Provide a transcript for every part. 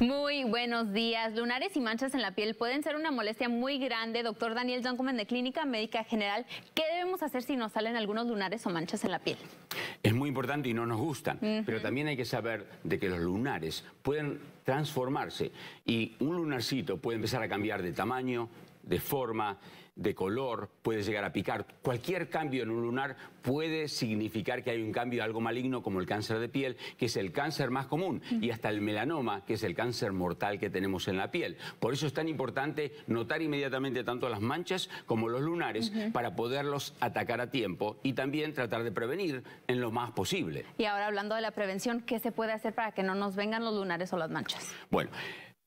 Muy buenos días. Lunares y manchas en la piel pueden ser una molestia muy grande. Doctor Daniel Jankomen de Clínica Médica General, ¿qué debemos hacer si nos salen algunos lunares o manchas en la piel? Es muy importante y no nos gustan, pero también hay que saber de que los lunares pueden transformarse y un lunarcito puede empezar a cambiar de tamaño, de forma, de color, puede llegar a picar. Cualquier cambio en un lunar puede significar que hay un cambio de algo maligno como el cáncer de piel, que es el cáncer más común, y hasta el melanoma, que es el cáncer mortal que tenemos en la piel. Por eso es tan importante notar inmediatamente tanto las manchas como los lunares para poderlos atacar a tiempo y también tratar de prevenir en lo más posible. Y ahora hablando de la prevención, ¿qué se puede hacer para que no nos vengan los lunares o las manchas? Bueno,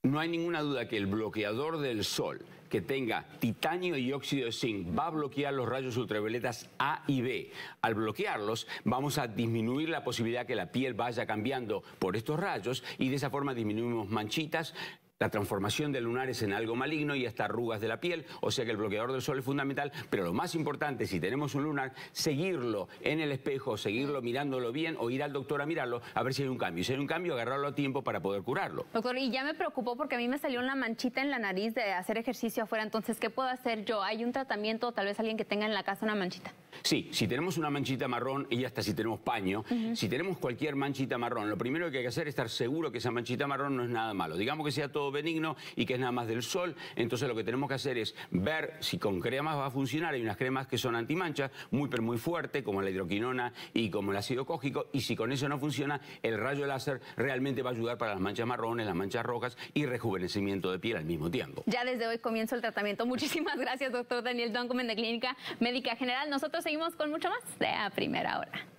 no hay ninguna duda que el bloqueador del sol que tenga titanio y óxido de zinc va a bloquear los rayos ultravioletas A y B. Al bloquearlos, vamos a disminuir la posibilidad que la piel vaya cambiando por estos rayos y de esa forma disminuimos manchitas, la transformación de lunares en algo maligno y hasta arrugas de la piel, o sea que el bloqueador del sol es fundamental, pero lo más importante, si tenemos un lunar, seguirlo en el espejo, seguirlo mirándolo bien o ir al doctor a mirarlo a ver si hay un cambio. Si hay un cambio, agarrarlo a tiempo para poder curarlo. Doctor, y ya me preocupó porque a mí me salió una manchita en la nariz de hacer ejercicio afuera, entonces, ¿qué puedo hacer yo? ¿Hay un tratamiento o tal vez alguien que tenga en la casa una manchita? Sí, si tenemos una manchita marrón y hasta si tenemos paño, si tenemos cualquier manchita marrón, lo primero que hay que hacer es estar seguro que esa manchita marrón no es nada malo. Digamos que sea todo benigno y que es nada más del sol. Entonces lo que tenemos que hacer es ver si con cremas va a funcionar. Hay unas cremas que son antimanchas, muy pero muy fuerte, como la hidroquinona y como el ácido cógico. Y si con eso no funciona, el rayo láser realmente va a ayudar para las manchas marrones, las manchas rojas y rejuvenecimiento de piel al mismo tiempo. Ya desde hoy comienzo el tratamiento. Muchísimas gracias, doctor Daniel Doncomen de Clínica Médica General. Nosotros seguimos con mucho más de a primera hora.